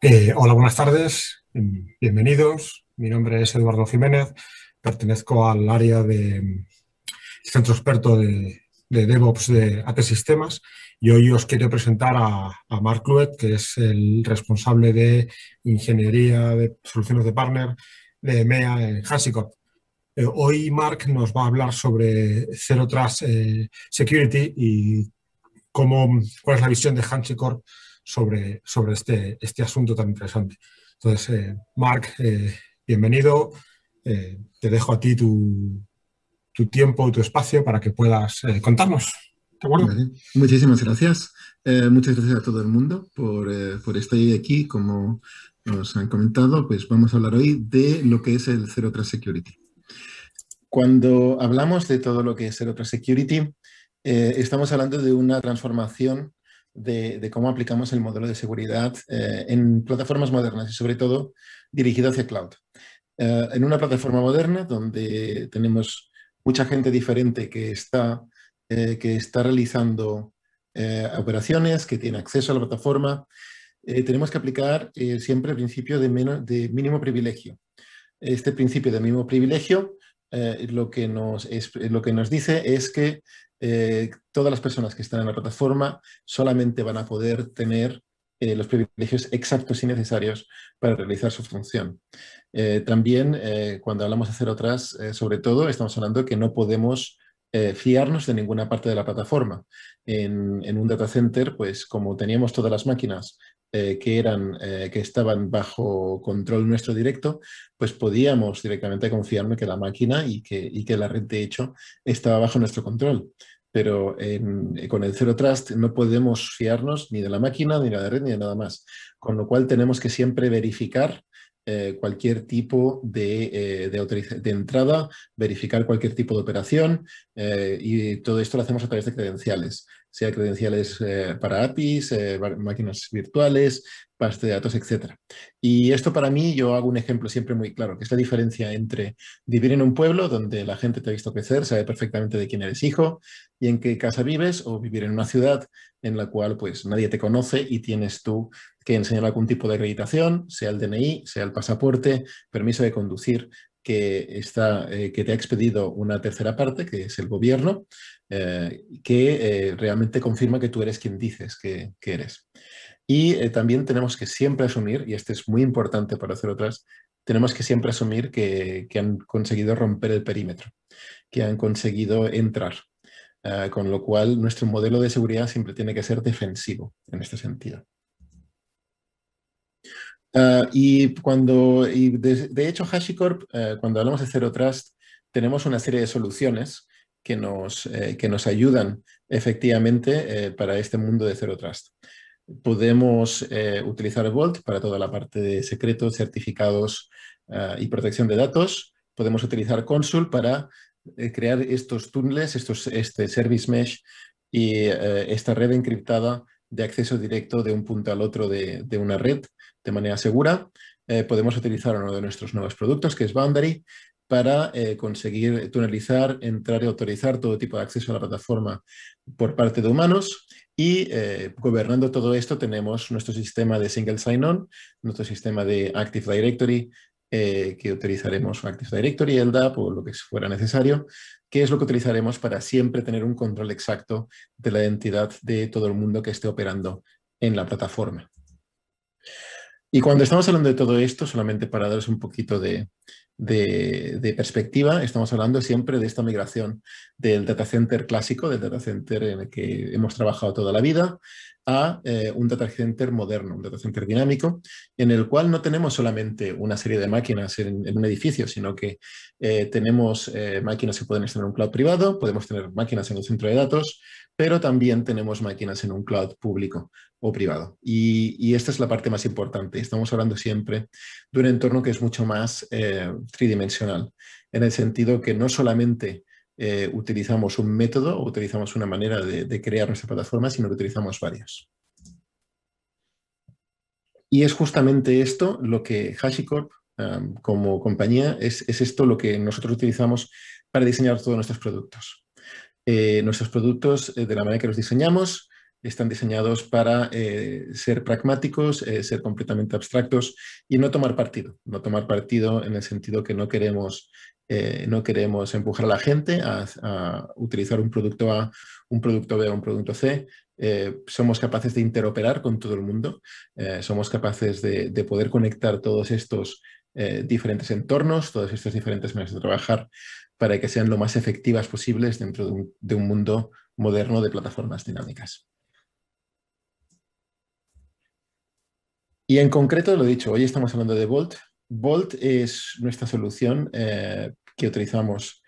Eh, hola, buenas tardes, bienvenidos. Mi nombre es Eduardo Jiménez, pertenezco al área de Centro Experto de, DevOps de AT Sistemas y hoy os quiero presentar a, Mark Luet, que es el responsable de Ingeniería de Soluciones de Partner de EMEA en Hansicorp. Eh, hoy Mark nos va a hablar sobre Zero Trust eh, Security y cómo, cuál es la visión de Hansicorp sobre, sobre este, este asunto tan interesante. Entonces, Mark eh, Marc, eh, bienvenido. Eh, te dejo a ti tu, tu, tiempo, tu espacio para que puedas contarnos. Muchísimas gracias. muchas gracias a todo el mundo por, por estar aquí. Como nos han comentado, pues vamos a hablar hoy de lo que es el Zero Trust Security. Cuando hablamos de todo lo que es Zero Trust Security, estamos hablando de una transformación de, cómo aplicamos el modelo de seguridad eh, en plataformas modernas y sobre todo dirigido hacia cloud. Eh, en una plataforma moderna donde tenemos mucha gente diferente que está, eh, que está realizando operaciones, que tiene acceso a la plataforma, tenemos que aplicar siempre el principio de, de mínimo privilegio. Este principio de mínimo privilegio lo, que nos es, lo que nos dice es que eh, todas las personas que están en la plataforma solamente van a poder tener eh, los privilegios exactos y necesarios para realizar su función. Eh, también, cuando hablamos de hacer otras, sobre todo, estamos hablando que no podemos eh, fiarnos de ninguna parte de la plataforma. En, un data center, pues como teníamos todas las máquinas eh, que, eran, eh, que estaban bajo control nuestro directo, pues podíamos directamente confiarme que la máquina y que, que la red de hecho estaba bajo nuestro control. Pero con el Zero Trust no podemos fiarnos ni de la máquina, ni de la red, ni de nada más. Con lo cual tenemos que siempre verificar eh, cualquier tipo de, eh, de, entrada, verificar cualquier tipo de operación eh, y todo esto lo hacemos a través de credenciales, sea credenciales para APIs, máquinas virtuales, bases de datos, etc. Y esto para mí, yo hago un ejemplo siempre muy claro, que es la diferencia entre vivir en un pueblo donde la gente te ha visto crecer, sabe perfectamente de quién eres hijo y en qué casa vives, o vivir en una ciudad en la cual pues nadie te conoce y tienes tú que enseñar algún tipo de acreditación, sea el DNI, sea el pasaporte, permiso de conducir que, está, eh, que te ha expedido una tercera parte, que es el gobierno, eh, que eh, realmente confirma que tú eres quien dices que, eres. Y también tenemos que siempre asumir, y este es muy importante para hacer otras, tenemos que siempre asumir que han conseguido romper el perímetro, que han conseguido entrar, con lo cual nuestro modelo de seguridad siempre tiene que ser defensivo en este sentido. Ah, y cuando, de, hecho, HashiCorp, eh, cuando hablamos de Zero Trust, tenemos una serie de soluciones que nos, eh, que nos ayudan efectivamente eh, para este mundo de Zero Trust. Podemos utilizar Vault para toda la parte de secretos, certificados ah, y protección de datos. Podemos utilizar Consul para crear estos túneles, estos, este Service Mesh y esta red encriptada de acceso directo de un punto al otro de, una red de manera segura. Eh, podemos utilizar uno de nuestros nuevos productos, que es Boundary, para eh, conseguir tunelizar, entrar y autorizar todo tipo de acceso a la plataforma por parte de humanos. Y eh, gobernando todo esto tenemos nuestro sistema de Single Sign-On, nuestro sistema de Active Directory, que utilizaremos Active Directory, LDAP o lo que fuera necesario, qué es lo que utilizaremos para siempre tener un control exacto de la identidad de todo el mundo que esté operando en la plataforma. Y cuando estamos hablando de todo esto, solamente para daros un poquito de, de, perspectiva, estamos hablando siempre de esta migración del data center clásico, del data center en el que hemos trabajado toda la vida, a eh, un data center moderno, un data center dinámico, en el cual no tenemos solamente una serie de máquinas en, un edificio, sino que eh, tenemos eh, máquinas que pueden estar en un cloud privado, podemos tener máquinas en un centro de datos, pero también tenemos máquinas en un cloud público o privado. Y, esta es la parte más importante. Estamos hablando siempre de un entorno que es mucho más tridimensional, en el sentido que no solamente eh, utilizamos un método o utilizamos una manera de, crear nuestra plataforma, sino que utilizamos varias. Y es justamente esto lo que HashiCorp como compañía, es, esto lo que nosotros utilizamos para diseñar todos nuestros productos. Eh, nuestros productos, eh, de la manera que los diseñamos, están diseñados para eh, ser pragmáticos, eh, ser completamente abstractos y no tomar partido. No tomar partido en el sentido que no queremos, eh, no queremos empujar a la gente a, utilizar un producto A, un producto B o un producto C. somos capaces de interoperar con todo el mundo, somos capaces de, poder conectar todos estos diferentes entornos, todos estos diferentes maneras de trabajar para que sean lo más efectivas posibles dentro de un mundo moderno de plataformas dinámicas. Y en concreto, lo dicho, hoy estamos hablando de Bolt. Bolt es nuestra solución eh, que utilizamos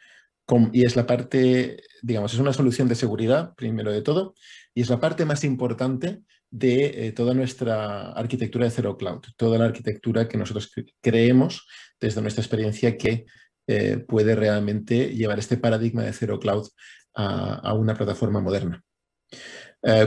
y es la parte, digamos, es una solución de seguridad, primero de todo, y es la parte más importante de eh, toda nuestra arquitectura de cero Cloud, toda la arquitectura que nosotros creemos desde nuestra experiencia que eh, puede realmente llevar este paradigma de cero Cloud a, una plataforma moderna.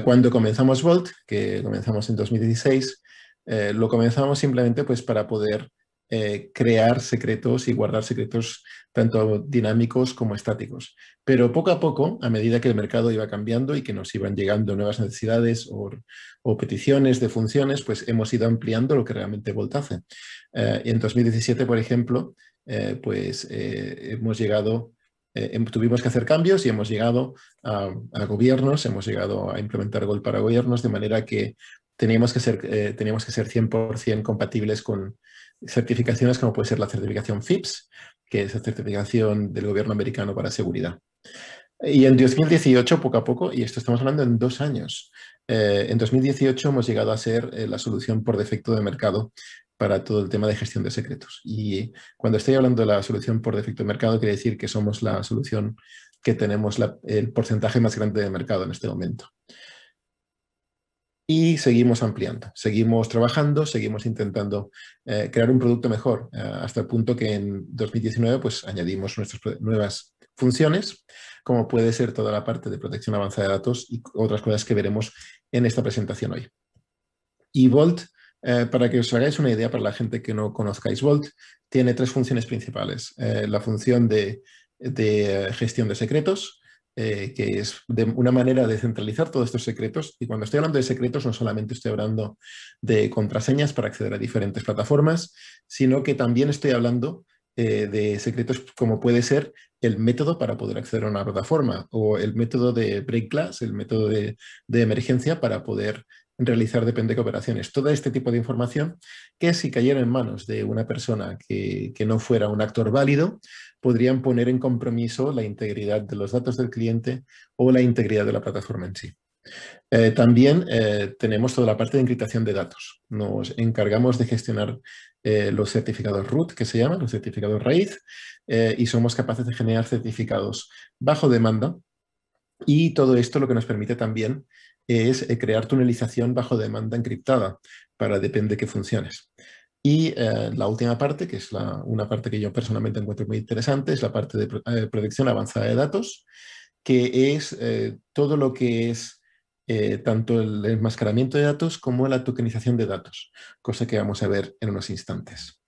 cuando comenzamos Volt, que comenzamos en 2016, eh, lo comenzamos simplemente pues para poder eh, crear secretos y guardar secretos tanto dinámicos como estáticos. Pero poco a poco, a medida que el mercado iba cambiando y que nos iban llegando nuevas necesidades o, peticiones de funciones, pues hemos ido ampliando lo que realmente Volt hace. Eh, en 2017, por ejemplo, pues hemos llegado, em, tuvimos que hacer cambios y hemos llegado a, a, gobiernos, hemos llegado a implementar gol para gobiernos, de manera que teníamos que ser, eh, que ser 100% compatibles con certificaciones como puede ser la certificación FIPS, que es la certificación del gobierno americano para seguridad. Y en 2018, poco a poco, y esto estamos hablando en dos años, eh, en 2018 hemos llegado a ser eh, la solución por defecto de mercado para todo el tema de gestión de secretos. Y cuando estoy hablando de la solución por defecto de mercado, quiere decir que somos la solución que tenemos el porcentaje más grande de mercado en este momento y seguimos ampliando, seguimos trabajando, seguimos intentando eh, crear un producto mejor, eh, hasta el punto que en 2019 pues, añadimos nuestras nuevas funciones, como puede ser toda la parte de protección avanzada de datos y otras cosas que veremos en esta presentación hoy. Y Vault, eh, para que os hagáis una idea, para la gente que no conozcáis Vault, tiene tres funciones principales. la función de gestión de secretos, eh, que es de una manera de centralizar todos estos secretos. Y cuando estoy hablando de secretos, no solamente estoy hablando de contraseñas para acceder a diferentes plataformas, sino que también estoy hablando eh, de secretos como puede ser el método para poder acceder a una plataforma o el método de break class, el método de emergencia para poder realizar depende de operaciones. Todo este tipo de información que si cayera en manos de una persona que, no fuera un actor válido, podrían poner en compromiso la integridad de los datos del cliente o la integridad de la plataforma en sí. Eh, también eh, tenemos toda la parte de encriptación de datos. Nos encargamos de gestionar eh, los certificados root, que se llaman, los certificados raíz, y somos capaces de generar certificados bajo demanda, y todo esto lo que nos permite también es eh, crear tunelización bajo demanda encriptada para depende qué funciones. Y eh, la última parte, que es una parte que yo personalmente encuentro muy interesante, es la parte de protección eh, avanzada de datos, que es todo lo que es tanto el enmascaramiento de datos como la tokenización de datos, cosa que vamos a ver en unos instantes.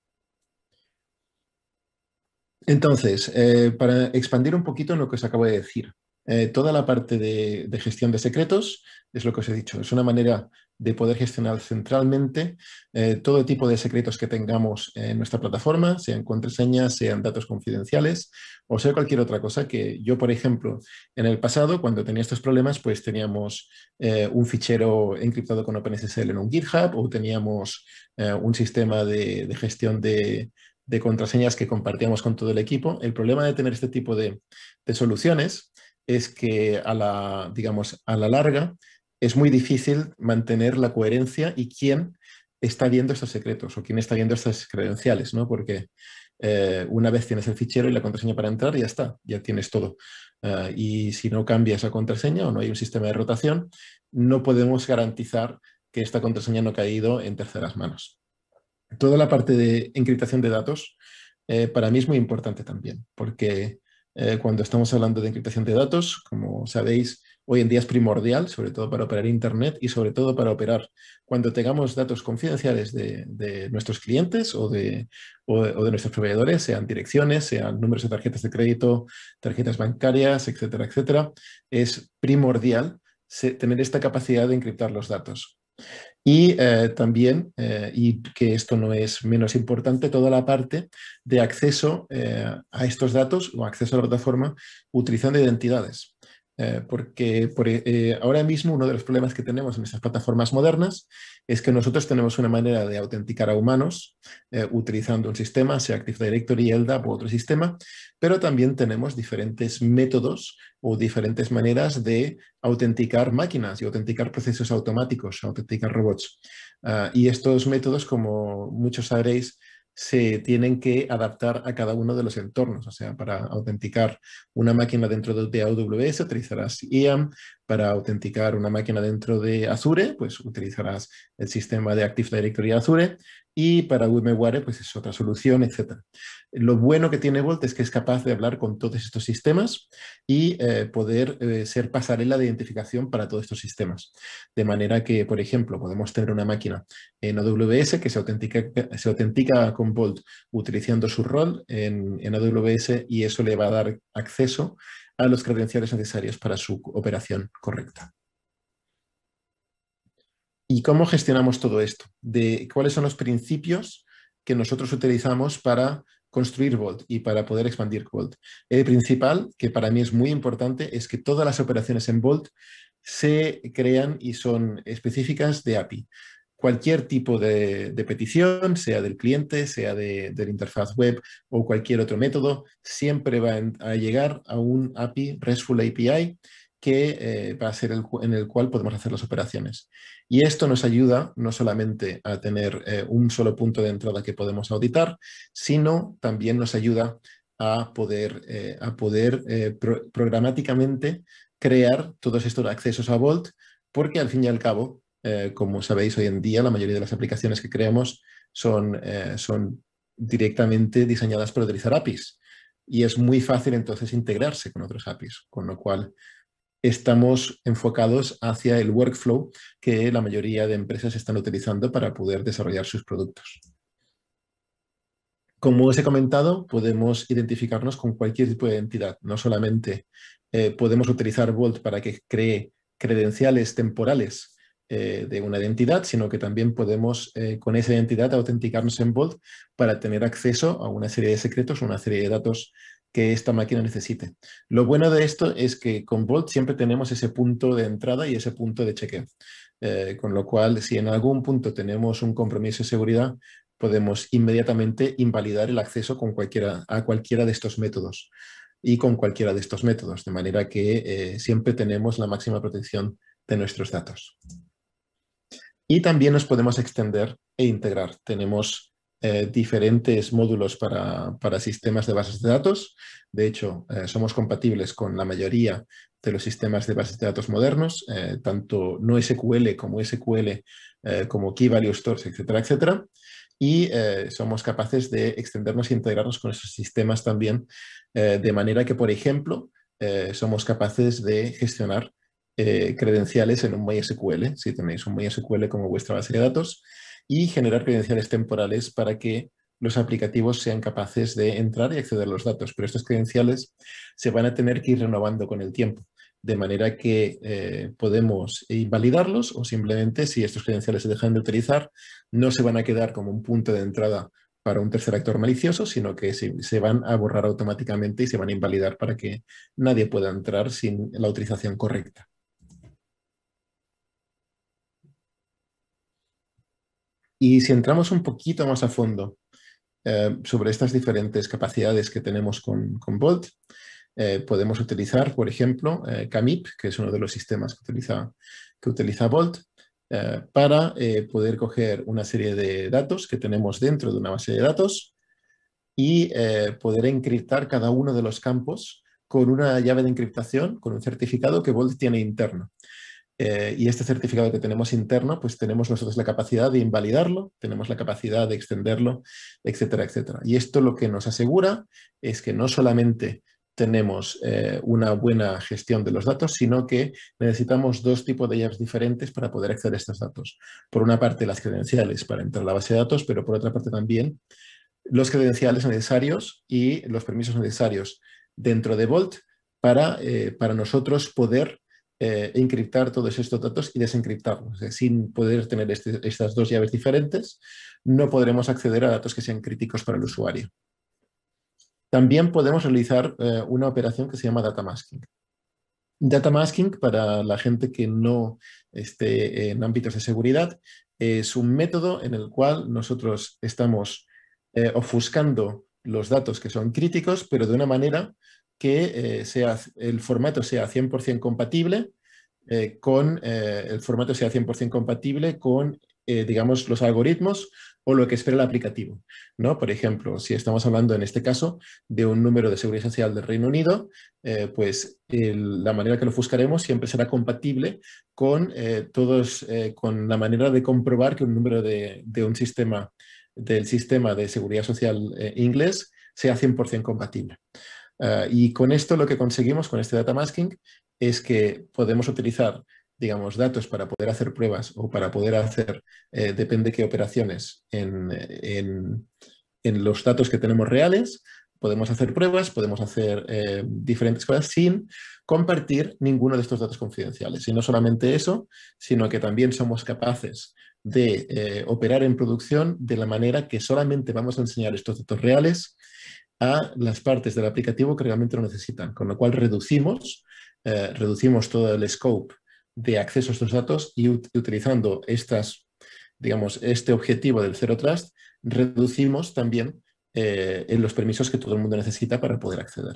Entonces, para expandir un poquito en lo que os acabo de decir, eh, toda la parte de, gestión de secretos es lo que os he dicho. Es una manera de poder gestionar centralmente eh, todo tipo de secretos que tengamos en nuestra plataforma, sean contraseñas, sean datos confidenciales o sea cualquier otra cosa que yo, por ejemplo, en el pasado, cuando tenía estos problemas, pues teníamos eh, un fichero encriptado con OpenSSL en un GitHub o teníamos un sistema de, gestión de, contraseñas que compartíamos con todo el equipo. El problema de tener este tipo de soluciones es que a la, digamos, a la larga es muy difícil mantener la coherencia y quién está viendo estos secretos o quién está viendo estas credenciales, ¿no? Porque eh, una vez tienes el fichero y la contraseña para entrar, ya está, ya tienes todo. Ah, y si no cambias la contraseña o no hay un sistema de rotación, no podemos garantizar que esta contraseña no ha caído en terceras manos. Toda la parte de encriptación de datos eh, para mí es muy importante también, porque eh, cuando estamos hablando de encriptación de datos. Como sabéis, hoy en día es primordial, sobre todo para operar Internet y sobre todo para operar cuando tengamos datos confidenciales de, nuestros clientes o de, nuestros proveedores, sean direcciones, sean números de tarjetas de crédito, tarjetas bancarias, etcétera, etcétera. Es primordial tener esta capacidad de encriptar los datos. Y eh, también, eh, y que esto no es menos importante, toda la parte de acceso eh, a estos datos o acceso a la plataforma utilizando identidades. Eh, porque eh, ahora mismo uno de los problemas que tenemos en estas plataformas modernas es que nosotros tenemos una manera de autenticar a humanos eh, utilizando un sistema, sea Active Directory, LDAP u otro sistema, pero también tenemos diferentes métodos o diferentes maneras de autenticar máquinas y autenticar procesos automáticos, autenticar robots. Ah, y estos métodos, como muchos sabréis, se tienen que adaptar a cada uno de los entornos. O sea, para autenticar una máquina dentro de AWS utilizarás IAM, para autenticar una máquina dentro de Azure, pues utilizarás el sistema de Active Directory Azure y para VMware pues es otra solución, etc. Lo bueno que tiene Volt es que es capaz de hablar con todos estos sistemas y eh, poder eh, ser pasarela de identificación para todos estos sistemas. De manera que, por ejemplo, podemos tener una máquina en AWS que se autentica, se autentica con Volt utilizando su rol en AWS y eso le va a dar acceso a los credenciales necesarios para su operación correcta. ¿Y cómo gestionamos todo esto? De, ¿Cuáles son los principios que nosotros utilizamos para construir Vault y para poder expandir Vault? El principal, que para mí es muy importante, es que todas las operaciones en Vault se crean y son específicas de API cualquier tipo de, petición, sea del cliente, sea de, la interfaz web o cualquier otro método, siempre va a llegar a un API, RESTful API, que eh, va a ser el, en el cual podemos hacer las operaciones. Y esto nos ayuda no solamente a tener eh, un solo punto de entrada que podemos auditar, sino también nos ayuda a poder, eh, a poder programáticamente crear todos estos accesos a Vault, porque al fin y al cabo eh, como sabéis, hoy en día la mayoría de las aplicaciones que creamos son, eh, son directamente diseñadas para utilizar APIs. Y es muy fácil entonces integrarse con otros APIs, con lo cual estamos enfocados hacia el workflow que la mayoría de empresas están utilizando para poder desarrollar sus productos. Como os he comentado, podemos identificarnos con cualquier tipo de entidad. No solamente eh, podemos utilizar Vault para que cree credenciales temporales eh, de una identidad, sino que también podemos eh, con esa identidad autenticarnos en Vault para tener acceso a una serie de secretos, una serie de datos que esta máquina necesite. Lo bueno de esto es que con Vault siempre tenemos ese punto de entrada y ese punto de chequeo. Eh, con lo cual, si en algún punto tenemos un compromiso de seguridad, podemos inmediatamente invalidar el acceso con a cualquiera de estos métodos y con cualquiera de estos métodos, de manera que siempre tenemos la máxima protección de nuestros datos. Y también nos podemos extender e integrar. Tenemos eh, diferentes módulos para, sistemas de bases de datos. De hecho, eh, somos compatibles con la mayoría de los sistemas de bases de datos modernos, eh, tanto no SQL como SQL, como Key Value Stores, etcétera, etcétera. Y somos capaces de extendernos e integrarnos con esos sistemas también, de manera que, por ejemplo, somos capaces de gestionar eh, credenciales en un MySQL, si tenéis un MySQL como vuestra base de datos, y generar credenciales temporales para que los aplicativos sean capaces de entrar y acceder a los datos. Pero estos credenciales se van a tener que ir renovando con el tiempo, de manera que eh, podemos invalidarlos o simplemente si estos credenciales se dejan de utilizar, no se van a quedar como un punto de entrada para un tercer actor malicioso, sino que se, se van a borrar automáticamente y se van a invalidar para que nadie pueda entrar sin la utilización correcta. Y si entramos un poquito más a fondo eh, sobre estas diferentes capacidades que tenemos con, con Bolt, eh, podemos utilizar, por ejemplo, CAMIP, eh, que es uno de los sistemas que utiliza, que utiliza Bolt, para poder coger una serie de datos que tenemos dentro de una base de datos y poder encriptar cada uno de los campos con una llave de encriptación, con un certificado que Bolt tiene interno. Eh, y este certificado que tenemos interno, pues tenemos nosotros la capacidad de invalidarlo, tenemos la capacidad de extenderlo, etcétera, etcétera. Y esto lo que nos asegura es que no solamente tenemos eh, una buena gestión de los datos, sino que necesitamos dos tipos de llaves diferentes para poder acceder a estos datos. Por una parte, las credenciales para entrar a la base de datos, pero por otra parte también los credenciales necesarios y los permisos necesarios dentro de Vault para, eh, para nosotros poder eh, encriptar todos estos datos y desencriptarlos. Sin poder tener este, estas dos llaves diferentes, no podremos acceder a datos que sean críticos para el usuario. También podemos realizar eh, una operación que se llama data masking. Data masking, para la gente que no esté en ámbitos de seguridad, es un método en el cual nosotros estamos eh, ofuscando los datos que son críticos, pero de una manera que eh, sea, el formato sea 100% compatible eh, con, eh, el formato sea 100% compatible con, digamos, los algoritmos o lo que espera el aplicativo, ¿no? Por ejemplo, si estamos hablando en este caso de un número de seguridad social del Reino Unido, pues la manera que lo buscaremos siempre será compatible con todos, con la manera de comprobar que un número de, de un sistema, del sistema de seguridad social inglés sea 100% compatible. Eh, y con esto lo que conseguimos, con este data masking, es que podemos utilizar, digamos, datos para poder hacer pruebas o para poder hacer, depende eh, depende qué operaciones, en, los datos que tenemos reales, podemos hacer pruebas, podemos hacer eh, diferentes cosas sin compartir ninguno de estos datos confidenciales. Y no solamente eso, sino que también somos capaces de operar en producción de la manera que solamente vamos a enseñar estos datos reales a las partes del aplicativo que realmente lo necesitan, con lo cual reducimos, eh, reducimos todo el scope de acceso a estos datos y utilizando estas, digamos, este objetivo del Zero Trust, reducimos también eh, en los permisos que todo el mundo necesita para poder acceder.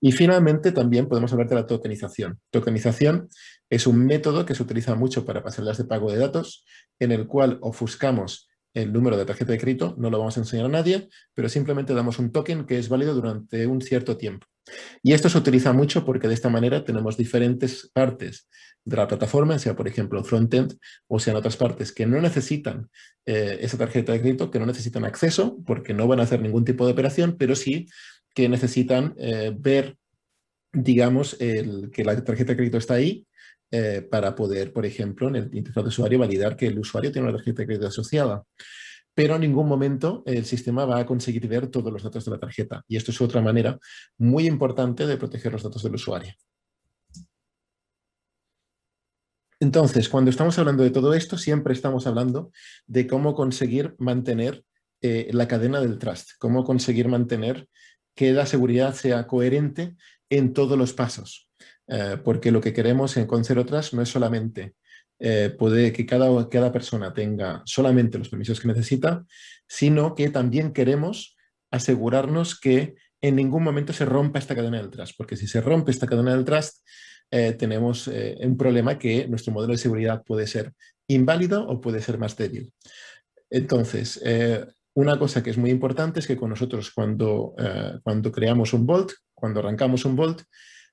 Y finalmente también podemos hablar de la tokenización. Tokenización es un método que se utiliza mucho para pasarlas de pago de datos, en el cual ofuscamos el número de tarjeta de crédito, no lo vamos a enseñar a nadie, pero simplemente damos un token que es válido durante un cierto tiempo. Y esto se utiliza mucho porque de esta manera tenemos diferentes partes de la plataforma, sea por ejemplo frontend o sean otras partes que no necesitan eh, esa tarjeta de crédito, que no necesitan acceso porque no van a hacer ningún tipo de operación, pero sí que necesitan eh, ver digamos, el, que la tarjeta de crédito está ahí eh, para poder, por ejemplo, en el interfaz de usuario validar que el usuario tiene una tarjeta de crédito asociada. Pero en ningún momento el sistema va a conseguir ver todos los datos de la tarjeta. Y esto es otra manera muy importante de proteger los datos del usuario. Entonces, cuando estamos hablando de todo esto, siempre estamos hablando de cómo conseguir mantener eh, la cadena del trust, cómo conseguir mantener que la seguridad sea coherente en todos los pasos. Eh, porque lo que queremos en Concero Trust no es solamente eh, que cada, persona tenga solamente los permisos que necesita, sino que también queremos asegurarnos que en ningún momento se rompa esta cadena del trust, porque si se rompe esta cadena del trust, eh, tenemos un problema que nuestro modelo de seguridad puede ser inválido o puede ser más débil. Entonces, una cosa que es muy importante es que con nosotros cuando, cuando creamos un Vault, cuando arrancamos un Vault,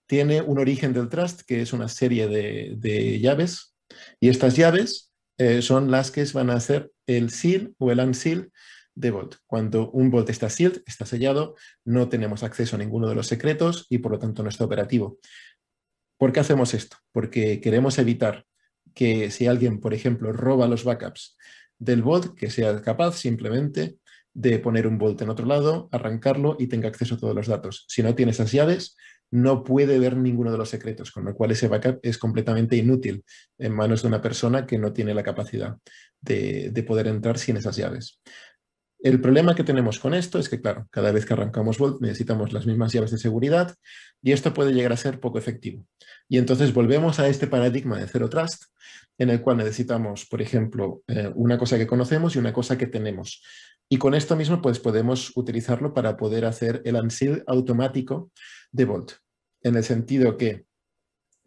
tiene un origen del trust, que es una serie de, llaves, y estas llaves eh, son las que van a hacer el SEAL o el unseal de Vault. Cuando un Vault está sealed, está sellado, no tenemos acceso a ninguno de los secretos y por lo tanto no está operativo. ¿Por qué hacemos esto? Porque queremos evitar que si alguien, por ejemplo, roba los backups del Vault, que sea capaz simplemente de poner un Vault en otro lado, arrancarlo y tenga acceso a todos los datos. Si no tiene esas llaves, no puede ver ninguno de los secretos, con lo cual ese backup es completamente inútil en manos de una persona que no tiene la capacidad de, poder entrar sin esas llaves. El problema que tenemos con esto es que, claro, cada vez que arrancamos Vault necesitamos las mismas llaves de seguridad y esto puede llegar a ser poco efectivo. Y entonces volvemos a este paradigma de Zero Trust, en el cual necesitamos, por ejemplo, eh, una cosa que conocemos y una cosa que tenemos. Y con esto mismo pues, podemos utilizarlo para poder hacer el unseal automático de Volt, en el sentido que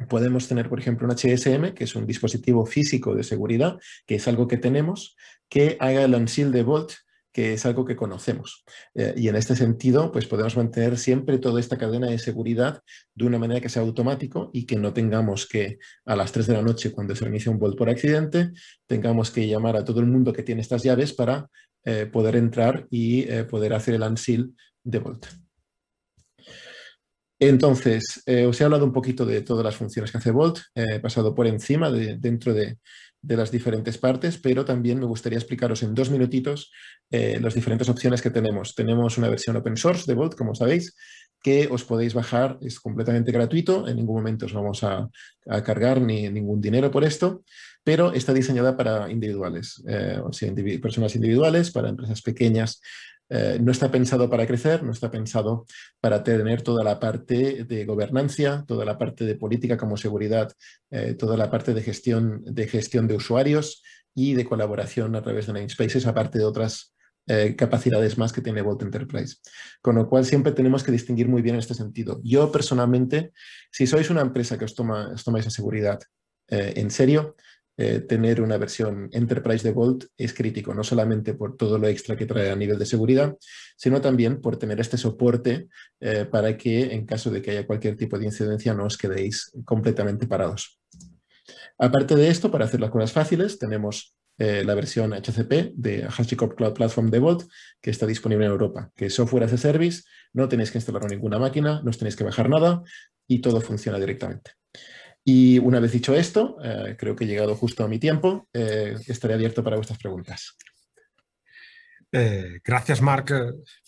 podemos tener, por ejemplo, un HSM, que es un dispositivo físico de seguridad, que es algo que tenemos, que haga el unseal de Volt, que es algo que conocemos. Eh, y en este sentido, pues podemos mantener siempre toda esta cadena de seguridad de una manera que sea automático y que no tengamos que a las 3 de la noche, cuando se reinicia un Volt por accidente, tengamos que llamar a todo el mundo que tiene estas llaves para eh, poder entrar y eh, poder hacer el ANSIL de volt. Entonces, eh, os he hablado un poquito de todas las funciones que hace Volt, he pasado por encima de, dentro de, las diferentes partes, pero también me gustaría explicaros en dos minutitos las diferentes opciones que tenemos. Tenemos una versión open source de Volt, como sabéis, que os podéis bajar, es completamente gratuito, en ningún momento os vamos a, cargar ni ningún dinero por esto, pero está diseñada para individuales, eh, o sea, personas individuales, para empresas pequeñas. Eh, no está pensado para crecer, no está pensado para tener toda la parte de gobernancia, toda la parte de política como seguridad, eh, toda la parte de gestión, de gestión de usuarios y de colaboración a través de namespaces, aparte de otras eh, capacidades más que tiene Vault Enterprise. Con lo cual siempre tenemos que distinguir muy bien en este sentido. Yo personalmente, si sois una empresa que os, toma, tomáis seguridad eh, en serio, eh, tener una versión Enterprise de Vault es crítico, no solamente por todo lo extra que trae a nivel de seguridad, sino también por tener este soporte para que en caso de que haya cualquier tipo de incidencia no os quedéis completamente parados. Aparte de esto, para hacer las cosas fáciles, tenemos eh, la versión HCP de HashiCorp Cloud Platform DevOps, que está disponible en Europa, que software as a service, no tenéis que instalar ninguna máquina, no os tenéis que bajar nada y todo funciona directamente. Y una vez dicho esto, eh, creo que he llegado justo a mi tiempo, eh, estaré abierto para vuestras preguntas. gracias, Mark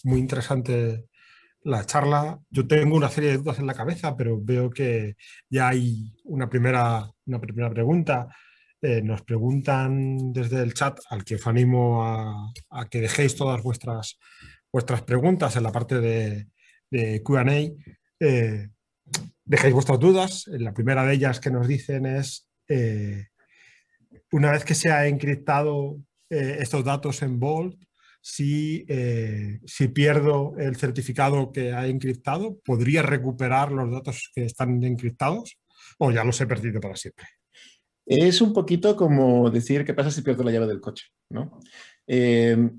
Muy interesante la charla. Yo tengo una serie de dudas en la cabeza, pero veo que ya hay una primera, una primera pregunta. Eh, nos preguntan desde el chat, al que os animo a, que dejéis todas vuestras, vuestras preguntas en la parte de, QA. Eh, dejéis vuestras dudas. Eh, la primera de ellas que nos dicen es, una vez que se ha encriptado estos datos en Vault, si, si, pierdo el certificado que ha encriptado, ¿podría recuperar los datos que están encriptados o ya los he perdido para siempre? Es un poquito como decir qué pasa si pierdo la llave del coche, ¿no? Eh,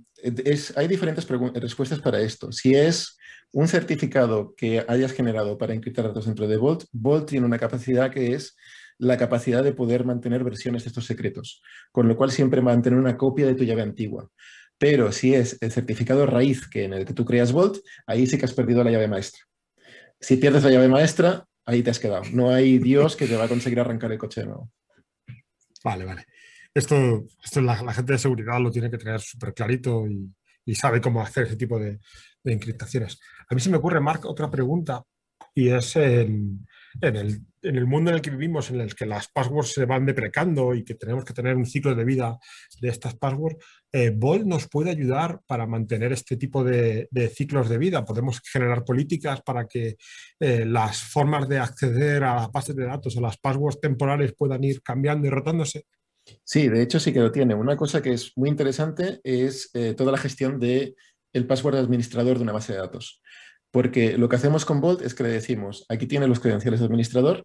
hay diferentes respuestas para esto. Si es un certificado que hayas generado para encriptar datos dentro de Vault, Vault tiene una capacidad que es la capacidad de poder mantener versiones de estos secretos, con lo cual siempre mantener una copia de tu llave antigua. Pero si es el certificado raíz que en el que tú creas Vault, ahí sí que has perdido la llave maestra. Si pierdes la llave maestra, ahí te has quedado. No hay Dios que te va a conseguir arrancar el coche de nuevo. Vale, vale. Esto, esto la, gente de seguridad lo tiene que tener súper clarito y, sabe cómo hacer ese tipo de, de, encriptaciones. A mí se me ocurre, Mark, otra pregunta y es en, en el, mundo en el que vivimos, en el que las passwords se van deprecando y que tenemos que tener un ciclo de vida de estas passwords, eh, nos puede ayudar para mantener este tipo de, ciclos de vida. Podemos generar políticas para que eh, las formas de acceder a las bases de datos, a las passwords temporales puedan ir cambiando y rotándose. Sí, de hecho sí que lo tiene. Una cosa que es muy interesante es eh, toda la gestión del el password administrador de una base de datos. Porque lo que hacemos con Bolt es que le decimos, aquí tiene los credenciales de administrador,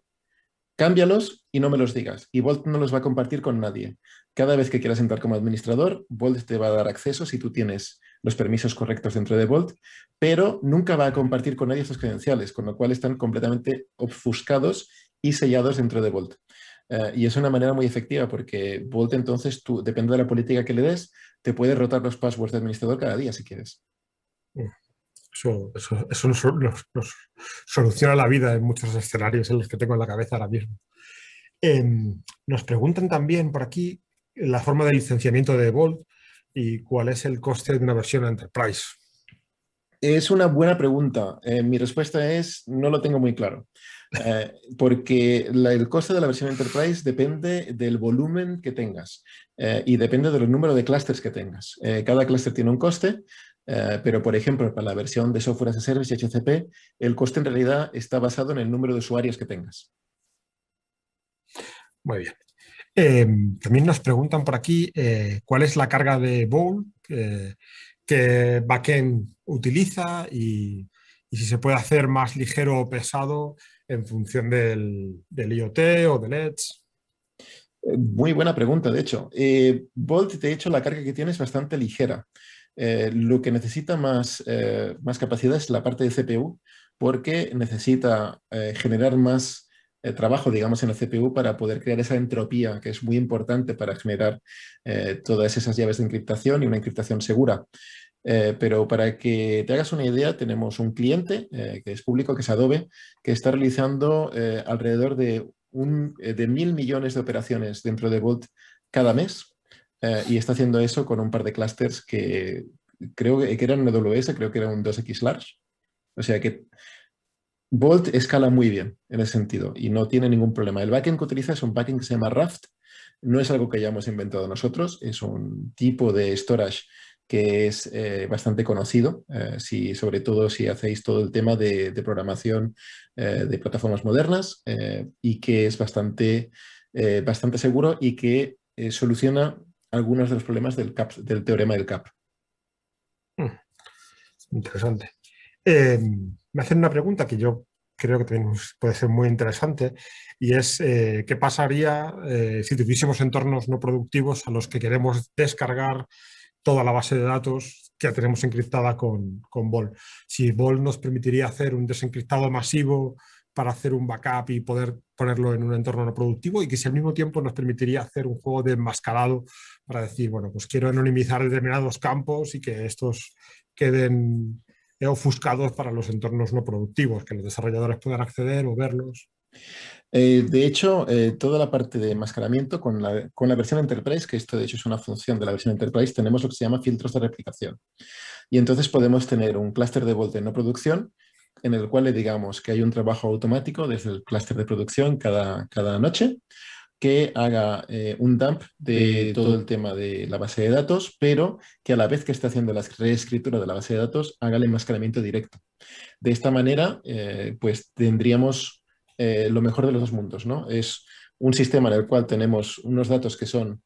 cámbialos y no me los digas. Y Bolt no los va a compartir con nadie. Cada vez que quieras entrar como administrador, Bolt te va a dar acceso si tú tienes los permisos correctos dentro de Bolt, pero nunca va a compartir con nadie esos credenciales, con lo cual están completamente ofuscados y sellados dentro de Bolt. Eh, y es una manera muy efectiva porque Bolt entonces, tú, depende de la política que le des, te puede rotar los passwords de administrador cada día si quieres. Mm. Eso, nos, soluciona la vida en muchos escenarios en los que tengo en la cabeza ahora mismo. Em, nos preguntan también por aquí la forma de licenciamiento de Bolt y cuál es el coste de una versión Enterprise. Es una buena pregunta. Eh, mi respuesta es no lo tengo muy claro, eh, porque el coste de la versión Enterprise depende del volumen que tengas eh, y depende del número de clústeres que tengas. cada clúster tiene un coste. Eh, pero, por ejemplo, para la versión de Software as a Service, HCP, el coste en realidad está basado en el número de usuarios que tengas. Muy bien. Eh, también nos preguntan por aquí eh, cuál es la carga de Bolt que Backend utiliza y, si se puede hacer más ligero o pesado en función del, del IoT o del Edge. Muy buena pregunta, de hecho. Bolt, de hecho, la carga que tiene es bastante ligera. Eh, lo que necesita más, eh, más, capacidad es la parte de CPU, porque necesita eh, generar más trabajo, digamos, en la CPU para poder crear esa entropía que es muy importante para generar todas esas llaves de encriptación y una encriptación segura. pero para que te hagas una idea, tenemos un cliente que es público, que es Adobe, que está realizando alrededor de, un, de mil millones de operaciones dentro de Bot cada mes eh, y está haciendo eso con un par de clusters que creo que, eran AWS, creo que eran un 2X large. O sea que Bolt escala muy bien en ese sentido y no tiene ningún problema. El backend que utiliza es un backend que se llama Raft. No es algo que hayamos inventado nosotros, es un tipo de storage que es eh, bastante conocido, eh, si, sobre todo si hacéis todo el tema de, programación de plataformas modernas y que es bastante, bastante seguro y que soluciona algunos de los problemas del, teorema del CAP. Hmm. Interesante. Em, me hacen una pregunta que yo creo que también puede ser muy interesante y es eh, qué pasaría eh, si tuviésemos entornos no productivos a los que queremos descargar toda la base de datos que tenemos encriptada con, con Si BOL nos permitiría hacer un desencriptado masivo para hacer un backup y poder ponerlo en un entorno no productivo y que si al mismo tiempo nos permitiría hacer un juego de enmascarado para decir, bueno, pues quiero anonimizar determinados campos y que estos queden ofuscados para los entornos no productivos, que los desarrolladores puedan acceder o verlos. Eh, de hecho, eh, toda la parte de enmascaramiento con la, versión Enterprise, que esto de hecho es una función de la versión Enterprise, tenemos lo que se llama filtros de replicación. Y entonces podemos tener un clúster de Volt de no producción en el cual le digamos que hay un trabajo automático desde el clúster de producción cada, noche que haga eh, un dump de todo el tema de la base de datos, pero que a la vez que está haciendo la reescritura de la base de datos, haga el enmascaramiento directo. De esta manera, eh, pues tendríamos eh, lo mejor de los dos mundos, ¿no? Es un sistema en el cual tenemos unos datos que son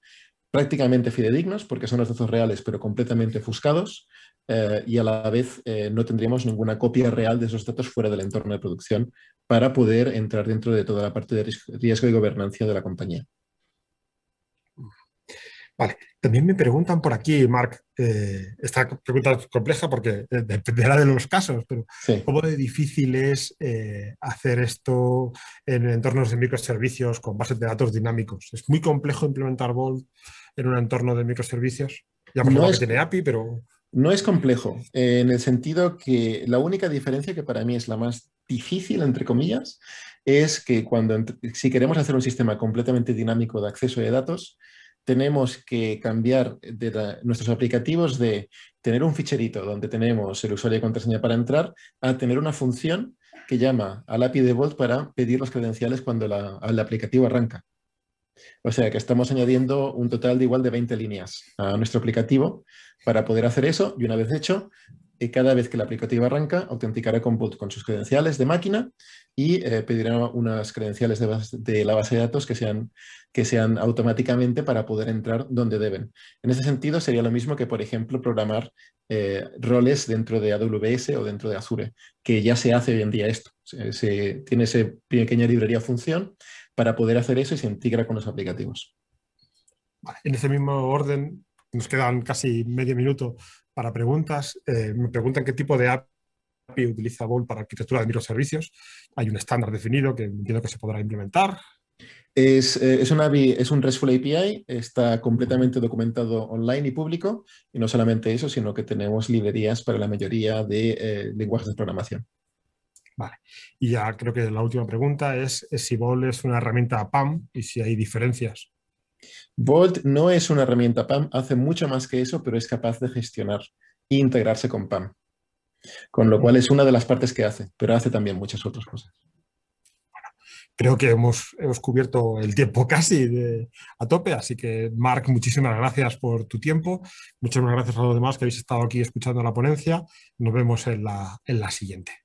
prácticamente fidedignos, porque son los datos reales, pero completamente ofuscados, eh, y a la vez eh, no tendríamos ninguna copia real de esos datos fuera del entorno de producción para poder entrar dentro de toda la parte de riesgo y gobernancia de la compañía. Vale, también me preguntan por aquí, Mark eh, esta pregunta es compleja porque dependerá de los casos, pero ¿cómo de difícil es hacer esto en entornos de microservicios con bases de datos dinámicos? ¿Es muy complejo implementar Vault en un entorno de microservicios? Ya por no tiene API, pero... No es complejo, eh, en el sentido que la única diferencia que para mí es la más difícil, entre comillas, es que cuando, si queremos hacer un sistema completamente dinámico de acceso de datos, tenemos que cambiar de nuestros aplicativos de tener un ficherito donde tenemos el usuario y contraseña para entrar a tener una función que llama al API de Vault para pedir los credenciales cuando el aplicativo arranca. O sea que estamos añadiendo un total de igual de 20 líneas a nuestro aplicativo para poder hacer eso y una vez hecho, eh, cada vez que el aplicativo arranca, autenticará con con sus credenciales de máquina y eh, pedirá unas credenciales de, la base de datos que sean, que sean automáticamente para poder entrar donde deben. En ese sentido, sería lo mismo que, por ejemplo, programar eh, roles dentro de AWS o dentro de Azure, que ya se hace hoy en día esto. se tiene esa pequeña librería función para poder hacer eso y se integra con los aplicativos. en ese mismo orden, nos quedan casi medio minuto para preguntas. Eh, me preguntan qué tipo de API utiliza Bolt para arquitectura de microservicios. Hay un estándar definido que entiendo que se podrá implementar. Es, eh, un RESTful API, está completamente documentado online y público, y no solamente eso, sino que tenemos librerías para la mayoría de eh, lenguajes de programación. Vale. Y ya creo que la última pregunta es, eh, si Bolt es una herramienta PAM y si hay diferencias. Bolt no es una herramienta PAM, hace mucho más que eso, pero es capaz de gestionar e integrarse con PAM. Con lo cual es una de las partes que hace, pero hace también muchas otras cosas. creo que hemos, hemos, cubierto el tiempo casi a tope, así que Mark, muchísimas gracias por tu tiempo. muchas gracias a los demás que habéis estado aquí escuchando la ponencia. Nos vemos en la siguiente.